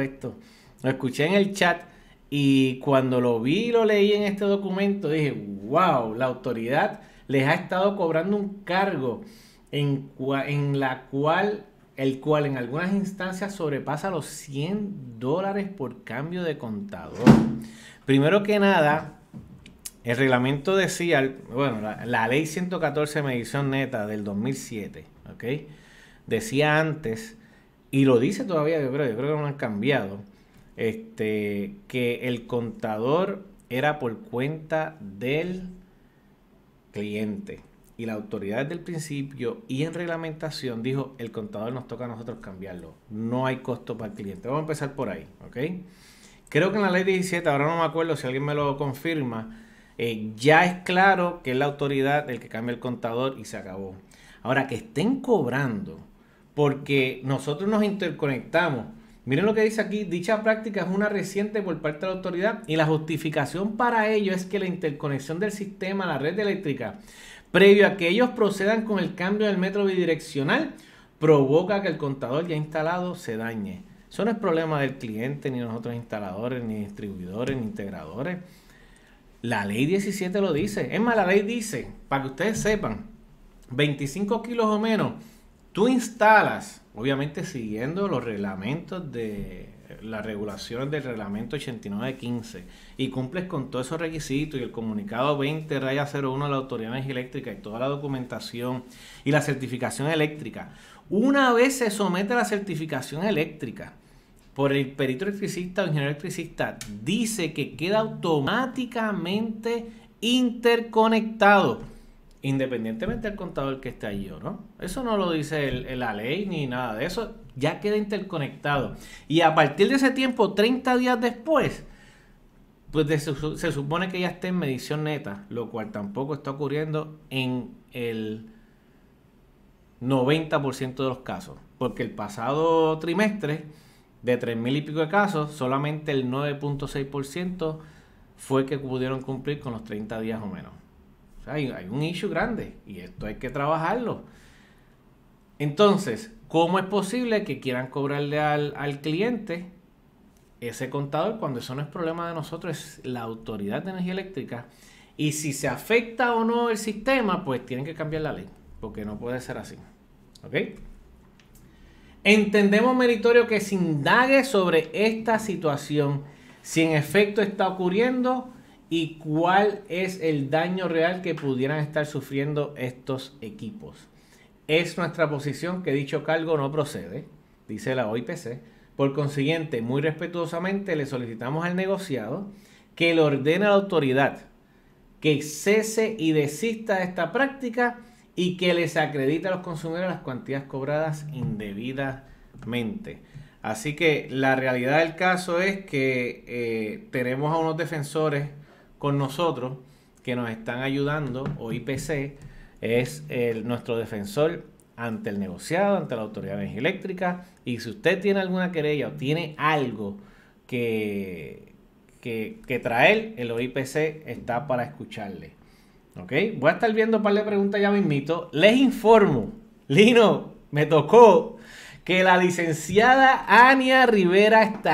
Esto Lo escuché en el chat y cuando lo vi y lo leí en este documento dije, wow, la autoridad les ha estado cobrando un cargo en, la cual, el cual en algunas instancias sobrepasa los 100 dólares por cambio de contador. Primero que nada, el reglamento decía, bueno, la, ley 114 de medición neta del 2007, ¿ok? Decía antes y lo dice todavía, yo creo, yo creo que no han cambiado, este, que el contador era por cuenta del cliente. Y la autoridad desde el principio y en reglamentación dijo, el contador nos toca a nosotros cambiarlo. No hay costo para el cliente. Vamos a empezar por ahí, ¿ok? Creo que en la ley 17, ahora no me acuerdo si alguien me lo confirma, eh, ya es claro que es la autoridad el que cambia el contador y se acabó. Ahora, que estén cobrando porque nosotros nos interconectamos. Miren lo que dice aquí, dicha práctica es una reciente por parte de la autoridad y la justificación para ello es que la interconexión del sistema a la red eléctrica, previo a que ellos procedan con el cambio del metro bidireccional, provoca que el contador ya instalado se dañe. Eso no es problema del cliente, ni nosotros instaladores, ni distribuidores, ni integradores. La ley 17 lo dice. Es más, la ley dice, para que ustedes sepan, 25 kilos o menos Tú instalas, obviamente siguiendo los reglamentos de la regulación del reglamento 8915 y cumples con todos esos requisitos y el comunicado 20 01 de la Autoridad energética Eléctrica y toda la documentación y la certificación eléctrica. Una vez se somete a la certificación eléctrica por el perito electricista o ingeniero electricista, dice que queda automáticamente interconectado independientemente del contador que esté allí o no. Eso no lo dice la ley ni nada de eso. Ya queda interconectado. Y a partir de ese tiempo, 30 días después, pues se, supone que ya esté en medición neta, lo cual tampoco está ocurriendo en el 90% de los casos. Porque el pasado trimestre, de mil y pico de casos, solamente el 9.6% fue que pudieron cumplir con los 30 días o menos hay, un issue grande y esto hay que trabajarlo. Entonces, ¿cómo es posible que quieran cobrarle al, al, cliente ese contador cuando eso no es problema de nosotros, es la autoridad de energía eléctrica? Y si se afecta o no el sistema, pues tienen que cambiar la ley, porque no puede ser así. ¿Ok? Entendemos, meritorio, que se indague sobre esta situación, si en efecto está ocurriendo y cuál es el daño real que pudieran estar sufriendo estos equipos. Es nuestra posición que dicho cargo no procede, dice la OIPC. Por consiguiente, muy respetuosamente le solicitamos al negociado que le ordene a la autoridad que cese y desista de esta práctica y que les acredite a los consumidores las cuantías cobradas indebidamente. Así que la realidad del caso es que eh, tenemos a unos defensores con nosotros que nos están ayudando, o IPC, es el, nuestro defensor ante el negociado, ante la autoridad eléctricas Y si usted tiene alguna querella o tiene algo que, que, traer, el OIPC está para escucharle. ¿Ok? Voy a estar viendo para par de preguntas ya mismito. Les informo, Lino, me tocó que la licenciada Ania Rivera está.